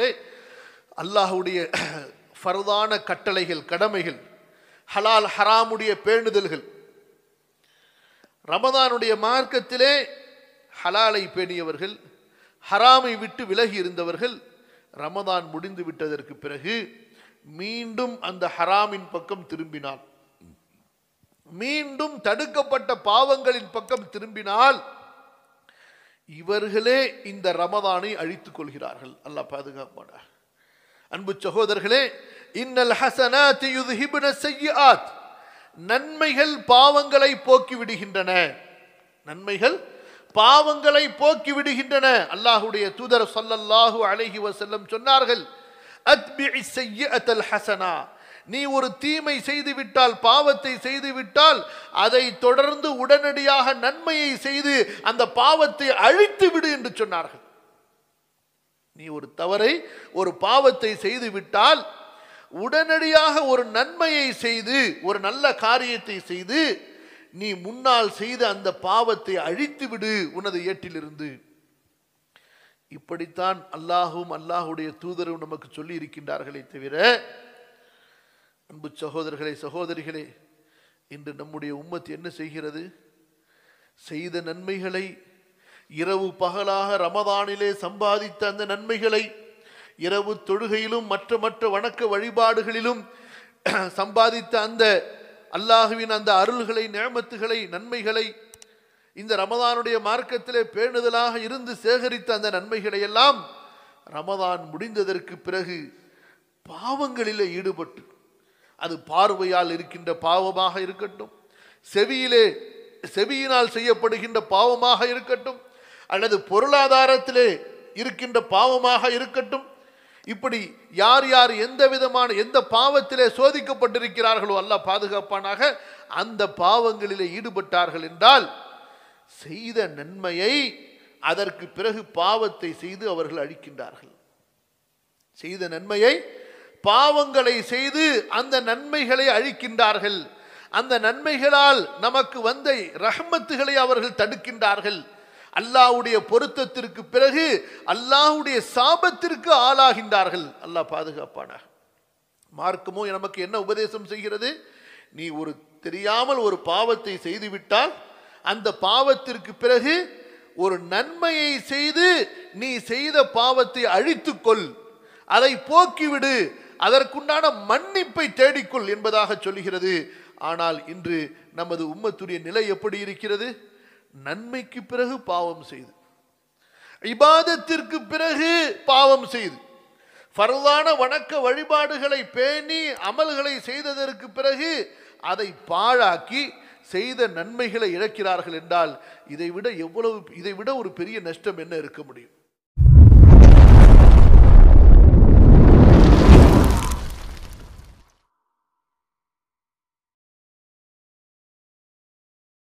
சகோதரர்களே அல்லாஹுடைய ஃபர்தான கட்டளைகள் கடமைகள் ஹலால் ஹராமுடைய பேணுதல்கள் ரமதானுடைய மார்க்கத்திலே ஹலாலை பேணியவர்கள் ஹராமை விட்டு விலகி இருந்தவர்கள் ரமதான் முடிந்து விட்டதற்கு பிறகு மீண்டும் அந்த ஹராமின் பக்கம் திரும்பினால் மீண்டும் தடுக்கப்பட்ட பாவங்களின் பக்கம் திரும்பினால் இவர்களே இந்த ரமதானை அழித்துக் கொள்கிறார்கள் அல்லா பாதுகாப்பாடா அன்பு சகோதரர்களே இன்னல் செய்யாத் நன்மைகள் பாவங்களை போக்கி விடுகின்றன நன்மைகள் பாவங்களை போக்கி விடுகின்றன அல்லாஹுடைய தூதர் சொல்லல்லாஹு அழகி வசல்லம் சொன்னார்கள் அத்பி செய்ய அத்தல் ஹசனா நீ ஒரு தீமை செய்துவிட்டால் பாவத்தை செய்து விட்டால் அதை தொடர்ந்து உடனடியாக நன்மையை செய்து அந்த பாவத்தை அழித்து விடு என்று சொன்னார்கள் நீ ஒரு தவறை ஒரு பாவத்தை செய்து விட்டால் உடனடியாக ஒரு நன்மையை செய்து ஒரு நல்ல காரியத்தை செய்து நீ முன்னால் செய்த அந்த பாவத்தை அழித்து விடு உனது ஏட்டிலிருந்து இப்படித்தான் அல்லாஹும் அல்லாஹுடைய தூதரும் நமக்கு சொல்லி இருக்கின்றார்களே தவிர அன்பு சகோதரர்களே சகோதரிகளே இன்று நம்முடைய உம்மத் என்ன செய்கிறது செய்த நன்மைகளை இரவு பகலாக ரமதானிலே சம்பாதித்த அந்த நன்மைகளை இரவு தொழுகையிலும் மற்ற மற்ற வணக்க வழிபாடுகளிலும் சம்பாதித்த அந்த அல்லாஹுவின் அந்த அருள்களை நேமத்துகளை நன்மைகளை இந்த ரமதானுடைய மார்க்கத்திலே பேணுதலாக இருந்து சேகரித்த அந்த நன்மைகளை எல்லாம் ரமதான் முடிந்ததற்கு பிறகு பாவங்களில் ஈடுபட்டு அது பார்வையால் இருக்கின்ற பாவமாக இருக்கட்டும் செவியிலே செவியினால் செய்யப்படுகின்ற பாவமாக இருக்கட்டும் அல்லது பொருளாதாரத்திலே இருக்கின்ற பாவமாக இருக்கட்டும் இப்படி யார் யார் எந்த விதமான எந்த பாவத்திலே சோதிக்கப்பட்டிருக்கிறார்களோ அல்ல பாதுகாப்பானாக அந்த பாவங்களிலே ஈடுபட்டார்கள் என்றால் செய்த நன்மையை அதற்கு பிறகு பாவத்தை செய்து அவர்கள் அழிக்கின்றார்கள் செய்த நன்மையை பாவங்களை செய்து அந்த நன்மைகளை அழிக்கின்றார்கள் அந்த நன்மைகளால் நமக்கு வந்த ரஹமத்துகளை அவர்கள் தடுக்கின்றார்கள் அல்லாவுடைய பொருத்தத்திற்கு பிறகு அல்லாவுடைய சாபத்திற்கு ஆளாகின்றார்கள் அல்லாஹ் பாதுகாப்பான மார்க்கமோ நமக்கு என்ன உபதேசம் செய்கிறது நீ ஒரு தெரியாமல் ஒரு பாவத்தை செய்துவிட்டால் அந்த பாவத்திற்கு பிறகு ஒரு நன்மையை செய்து நீ செய்த பாவத்தை அழித்துக்கொள் அதை போக்கிவிடு அதற்குண்டான மன்னிப்பை தேடிக்கொள் என்பதாக சொல்கிறது ஆனால் இன்று நமது உம்மத்துடைய நிலை எப்படி இருக்கிறது நன்மைக்கு பிறகு பாவம் செய்து இபாதத்திற்கு பிறகு பாவம் செய்து பரவான வணக்க வழிபாடுகளை பேணி அமல்களை செய்ததற்கு பிறகு அதை பாழாக்கி செய்த நன்மைகளை இழக்கிறார்கள் என்றால் இதைவிட எவ்வளவு இதைவிட ஒரு பெரிய நஷ்டம் என்ன இருக்க முடியும்